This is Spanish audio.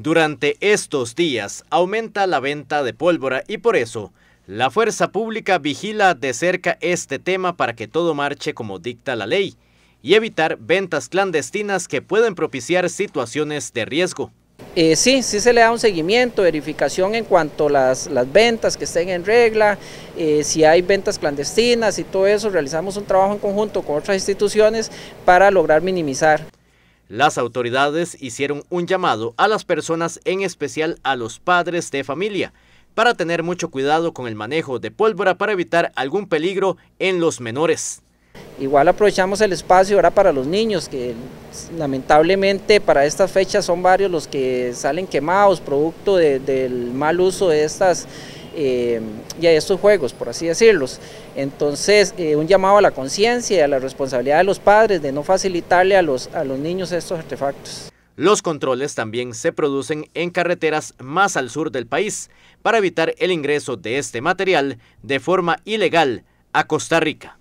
Durante estos días aumenta la venta de pólvora y por eso la fuerza pública vigila de cerca este tema para que todo marche como dicta la ley y evitar ventas clandestinas que pueden propiciar situaciones de riesgo. Eh, sí, sí se le da un seguimiento, verificación en cuanto a las, ventas que estén en regla, eh, si hay ventas clandestinas y todo eso, realizamos un trabajo en conjunto con otras instituciones para lograr minimizar. Las autoridades hicieron un llamado a las personas, en especial a los padres de familia, para tener mucho cuidado con el manejo de pólvora para evitar algún peligro en los menores. Igual aprovechamos el espacio ahora para los niños, que lamentablemente para estas fechas son varios los que salen quemados, producto del mal uso de estas eh, y a estos juegos, por así decirlos. Entonces, eh, un llamado a la conciencia y a la responsabilidad de los padres de no facilitarle a los, a los niños estos artefactos. Los controles también se producen en carreteras más al sur del país para evitar el ingreso de este material de forma ilegal a Costa Rica.